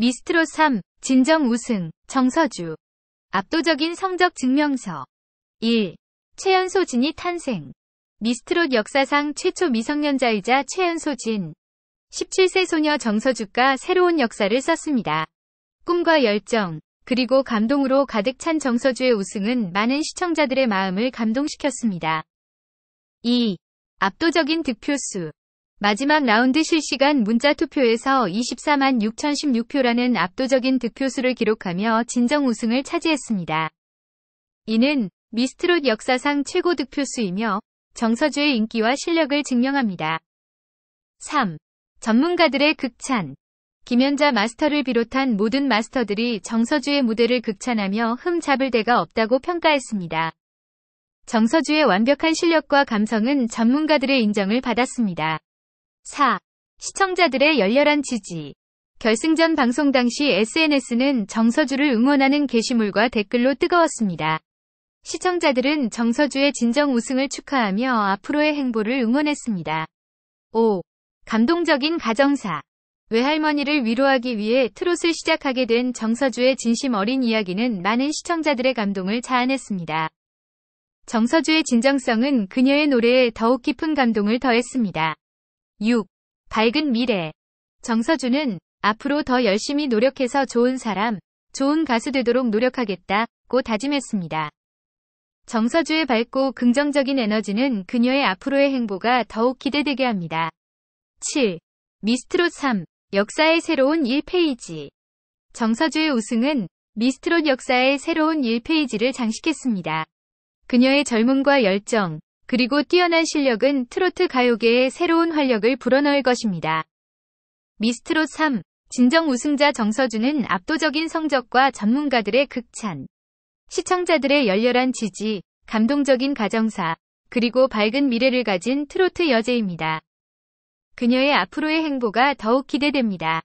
미스트롯 3, 진정 우승, 정서주. 압도적인 성적 증명서. 1. 최연소 진이 탄생. 미스트롯 역사상 최초 미성년자이자 최연소 진. 17세 소녀 정서주가 새로운 역사를 썼습니다. 꿈과 열정, 그리고 감동으로 가득 찬 정서주의 우승은 많은 시청자들의 마음을 감동시켰습니다. 2. 압도적인 득표수. 마지막 라운드 실시간 문자 투표에서 24만 6,016표라는 압도적인 득표수를 기록하며 진정 우승을 차지했습니다. 이는 미스트롯 역사상 최고 득표수이며 정서주의 인기와 실력을 증명합니다. 3. 전문가들의 극찬 김연자 마스터를 비롯한 모든 마스터들이 정서주의 무대를 극찬하며 흠 잡을 데가 없다고 평가했습니다. 정서주의 완벽한 실력과 감성은 전문가들의 인정을 받았습니다. 4. 시청자들의 열렬한 지지. 결승전 방송 당시 SNS는 정서주를 응원하는 게시물과 댓글로 뜨거웠습니다. 시청자들은 정서주의 진정 우승을 축하하며 앞으로의 행보를 응원했습니다. 5. 감동적인 가정사. 외할머니를 위로하기 위해 트롯을 시작하게 된 정서주의 진심 어린 이야기는 많은 시청자들의 감동을 자아냈습니다. 정서주의 진정성은 그녀의 노래에 더욱 깊은 감동을 더했습니다. 6. 밝은 미래. 정서준은 앞으로 더 열심히 노력해서 좋은 사람, 좋은 가수 되도록 노력하겠다고 다짐했습니다. 정서주의 밝고 긍정적인 에너지는 그녀의 앞으로의 행보가 더욱 기대되게 합니다. 7. 미스트롯 3. 역사의 새로운 1페이지. 정서주의 우승은 미스트롯 역사의 새로운 1페이지를 장식했습니다. 그녀의 젊음과 열정, 그리고 뛰어난 실력은 트로트 가요계에 새로운 활력을 불어넣을 것입니다. 미스트롯 3. 진정 우승자 정서준은 압도적인 성적과 전문가들의 극찬, 시청자들의 열렬한 지지, 감동적인 가정사, 그리고 밝은 미래를 가진 트로트 여제입니다. 그녀의 앞으로의 행보가 더욱 기대됩니다.